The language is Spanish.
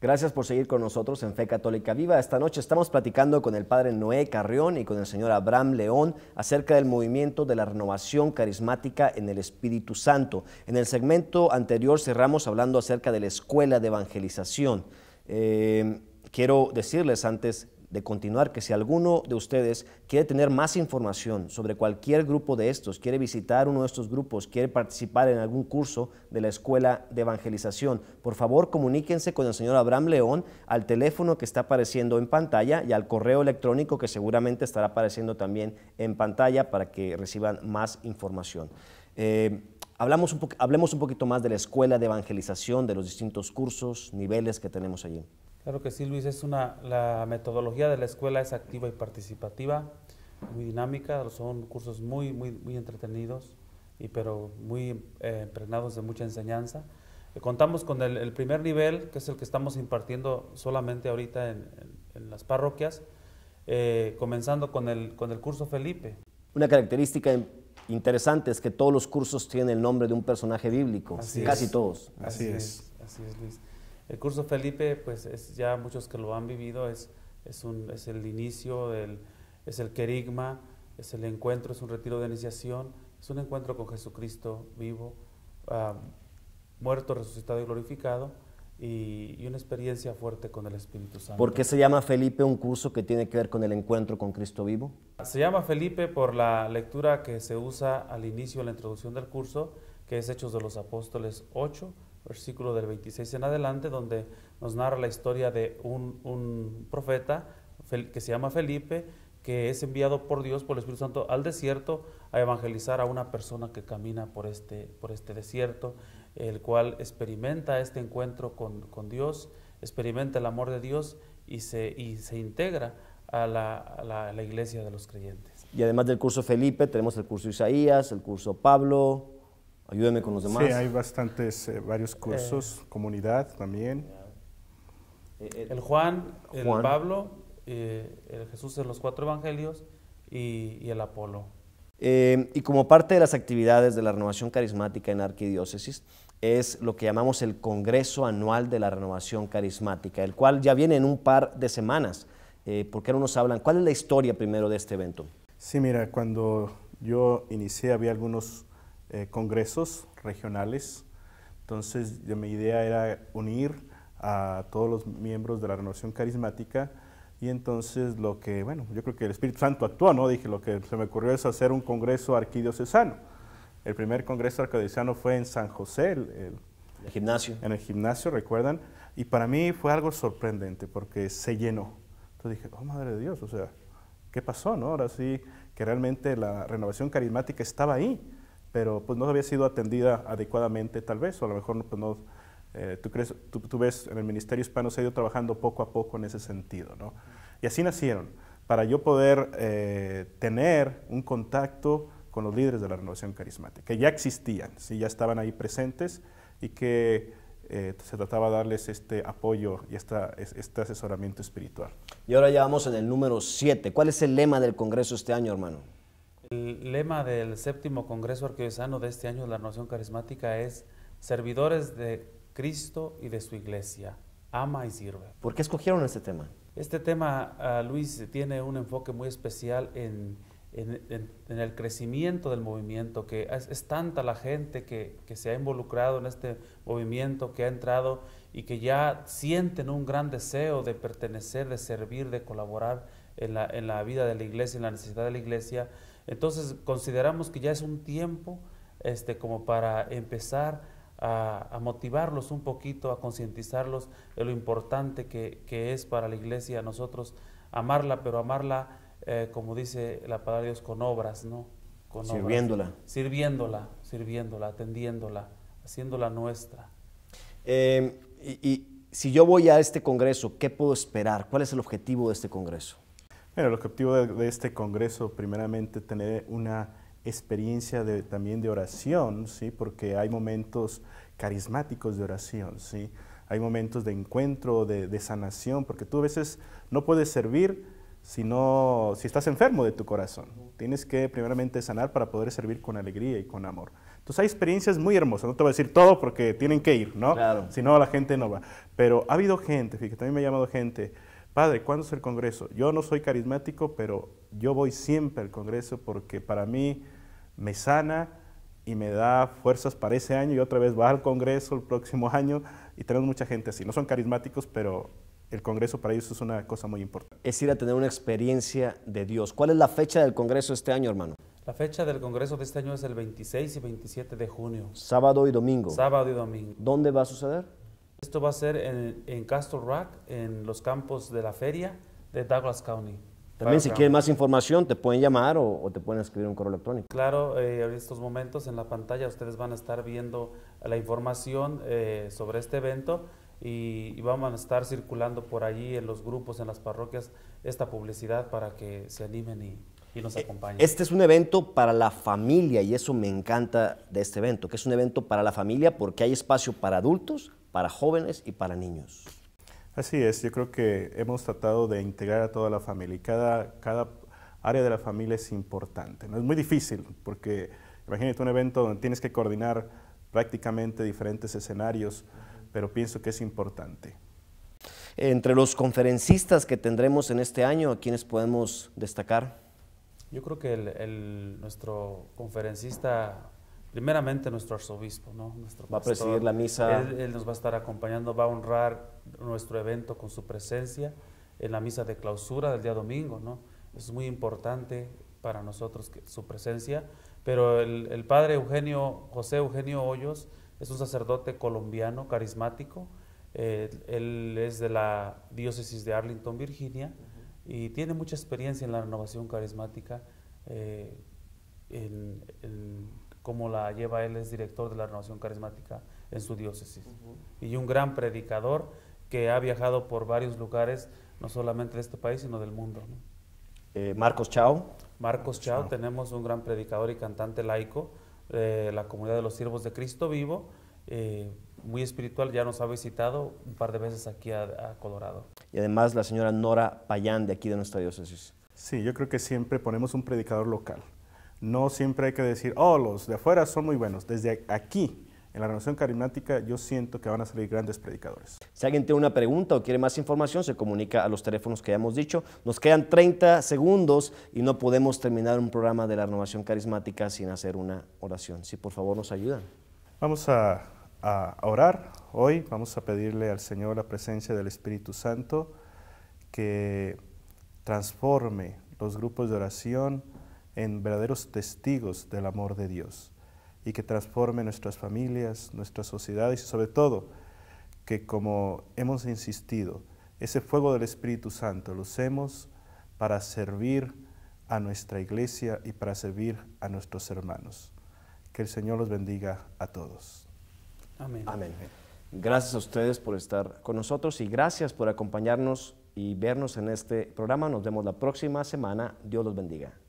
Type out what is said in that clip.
Gracias por seguir con nosotros en Fe Católica Viva. Esta noche estamos platicando con el padre Noé Carrión y con el señor Abraham León acerca del movimiento de la renovación carismática en el Espíritu Santo. En el segmento anterior cerramos hablando acerca de la escuela de evangelización. Eh, quiero decirles antes de continuar que si alguno de ustedes quiere tener más información sobre cualquier grupo de estos, quiere visitar uno de estos grupos, quiere participar en algún curso de la Escuela de Evangelización, por favor comuníquense con el señor Abraham León al teléfono que está apareciendo en pantalla y al correo electrónico que seguramente estará apareciendo también en pantalla para que reciban más información. Eh, hablemos un poquito más de la Escuela de Evangelización, de los distintos cursos, niveles que tenemos allí. Claro que sí, Luis, es una, la metodología de la escuela es activa y participativa, muy dinámica, son cursos muy, muy, muy entretenidos, y, pero muy eh, de mucha enseñanza. Eh, contamos con el, primer nivel, que es el que estamos impartiendo solamente ahorita en, las parroquias, eh, comenzando con el, con el curso Felipe. Una característica interesante es que todos los cursos tienen el nombre de un personaje bíblico, casi todos. Así, es. Así es, Luis. El curso Felipe, pues es ya muchos que lo han vivido, es, es, el inicio, es el querigma, es el encuentro, es un retiro de iniciación, es un encuentro con Jesucristo vivo, muerto, resucitado y glorificado, y, y, una experiencia fuerte con el Espíritu Santo. ¿Por qué se llama Felipe un curso que tiene que ver con el encuentro con Cristo vivo? Se llama Felipe por la lectura que se usa al inicio, la introducción del curso, que es Hechos de los Apóstoles 8, versículo del 26 en adelante, donde nos narra la historia de un, profeta que se llama Felipe, que es enviado por Dios, por el Espíritu Santo, al desierto a evangelizar a una persona que camina por este, por este desierto, el cual experimenta este encuentro con, Dios, experimenta el amor de Dios y se, y se integra a la, a la iglesia de los creyentes. Y además del curso Felipe, tenemos el curso Isaías, el curso Pablo, Ayúdame con los demás. Sí, hay bastantes, eh, varios eh. cursos, comunidad también. Eh, el, Juan, el Pablo, el Jesús de los cuatro evangelios y, y el Apolo. y como parte de las actividades de la renovación carismática en arquidiócesis, es lo que llamamos el Congreso Anual de la Renovación Carismática, el cual ya viene en un par de semanas. ¿Por qué no nos hablan? ¿Cuál es la historia primero de este evento? Sí, mira, cuando yo inicié había algunos eh, congresos regionales. Entonces, mi idea era unir a todos los miembros de la renovación carismática y entonces lo que, bueno, yo creo que el Espíritu Santo actuó, ¿no? Dije, lo que se me ocurrió es hacer un congreso arquidiocesano. El primer congreso arquidiocesano fue en San José, el, el, gimnasio. En el gimnasio, recuerdan. Y para mí fue algo sorprendente porque se llenó. Entonces dije, oh madre de Dios, o sea, ¿qué pasó, no? Ahora sí, que realmente la renovación carismática estaba ahí pero pues no había sido atendida adecuadamente tal vez, o a lo mejor pues, no, eh, tú, crees, tú, ves en el Ministerio Hispano se ha ido trabajando poco a poco en ese sentido. ¿no? Y así nacieron, para yo poder eh, tener un contacto con los líderes de la renovación carismática, que ya existían, ¿sí? ya estaban ahí presentes y que eh, se trataba de darles este apoyo y este asesoramiento espiritual. Y ahora ya vamos en el número 7. ¿Cuál es el lema del Congreso este año, hermano? El lema del séptimo Congreso Arquidiocesano de este año de la Nación Carismática es Servidores de Cristo y de su Iglesia. Ama y sirve. ¿Por qué escogieron este tema? Este tema, ah, Luis, tiene un enfoque muy especial en, el crecimiento del movimiento, que es, tanta la gente que, se ha involucrado en este movimiento, que ha entrado y que ya sienten un gran deseo de pertenecer, de servir, de colaborar en la, en la vida de la iglesia, en la necesidad de la iglesia entonces consideramos que ya es un tiempo este, como para empezar a, motivarlos un poquito, a concientizarlos de lo importante que, es para la iglesia nosotros amarla, pero amarla, eh, como dice la palabra de Dios, con obras, ¿no? Con sirviéndola. Sirviéndola, sirviéndola, atendiéndola, haciéndola nuestra. Em, y si yo voy a este congreso, ¿qué puedo esperar? ¿Cuál es el objetivo de este congreso? Bueno, el objetivo de, este congreso, primeramente, tener una experiencia también de oración, ¿sí? porque hay momentos carismáticos de oración, ¿sí? hay momentos de encuentro, de, de sanación, porque tú a veces no puedes servir si, no, si estás enfermo de tu corazón. Tienes que primeramente sanar para poder servir con alegría y con amor. Entonces hay experiencias muy hermosas, no te voy a decir todo porque tienen que ir, ¿no? Claro. Si no, la gente no va. Pero ha habido gente, fíjate, también me ha llamado gente Padre, ¿cuándo es el Congreso? Yo no soy carismático, pero yo voy siempre al Congreso porque para mí me sana y me da fuerzas para ese año y otra vez va al Congreso el próximo año y tenemos mucha gente así. No son carismáticos, pero el Congreso para ellos es una cosa muy importante. Es ir a tener una experiencia de Dios. ¿Cuál es la fecha del Congreso este año, hermano? La fecha del Congreso de este año es el 26 y 27 de junio. Sábado y domingo. Sábado y domingo. ¿Dónde va a suceder? Esto va a ser en, Castle Rock, en los campos de la feria de Douglas County. También si quieren más información, te pueden llamar o, te pueden escribir un correo electrónico. Claro, eh, en estos momentos en la pantalla ustedes van a estar viendo la información eh, sobre este evento y, y, vamos a estar circulando por allí en los grupos, en las parroquias, esta publicidad para que se animen y, y nos eh, acompañen. Este es un evento para la familia y eso me encanta de este evento, que es un evento para la familia porque hay espacio para adultos, para jóvenes y para niños. Así es, yo creo que hemos tratado de integrar a toda la familia y cada, cada área de la familia es importante. ¿no? Es muy difícil porque imagínate un evento donde tienes que coordinar prácticamente diferentes escenarios, pero pienso que es importante. Entre los conferencistas que tendremos en este año, ¿a quiénes podemos destacar? Yo creo que el, nuestro conferencista primeramente nuestro arzobispo, ¿no? va a presidir la misa. Él, nos va a estar acompañando, va a honrar nuestro evento con su presencia en la misa de clausura del día domingo, ¿no? Es muy importante para nosotros su presencia, pero el, padre Eugenio, José Eugenio Hoyos, es un sacerdote colombiano, carismático, eh, él es de la diócesis de Arlington, Virginia, y tiene mucha experiencia en la renovación carismática, eh, en como la lleva él, es director de la renovación carismática en su diócesis. Y un gran predicador que ha viajado por varios lugares, no solamente de este país, sino del mundo. Eh, Marcos Chao. Marcos Chao, tenemos un gran predicador y cantante laico de eh, la comunidad de los siervos de Cristo vivo. Eh, muy espiritual, ya nos ha visitado un par de veces aquí a, Colorado. Y además la señora Nora Payán de aquí de nuestra diócesis. Sí, yo creo que siempre ponemos un predicador local. No siempre hay que decir, oh, los de afuera son muy buenos. Desde aquí, en la renovación carismática, yo siento que van a salir grandes predicadores. Si alguien tiene una pregunta o quiere más información, se comunica a los teléfonos que ya hemos dicho. Nos quedan 30 segundos y no podemos terminar un programa de la renovación carismática sin hacer una oración. Si por favor nos ayudan. Vamos a, a orar hoy, vamos a pedirle al Señor la presencia del Espíritu Santo que transforme los grupos de oración, en verdaderos testigos del amor de Dios y que transforme nuestras familias, nuestras sociedades y sobre todo que como hemos insistido, ese fuego del Espíritu Santo lo usemos para servir a nuestra iglesia y para servir a nuestros hermanos. Que el Señor los bendiga a todos. Amén. Gracias a ustedes por estar con nosotros y gracias por acompañarnos y vernos en este programa. Nos vemos la próxima semana. Dios los bendiga.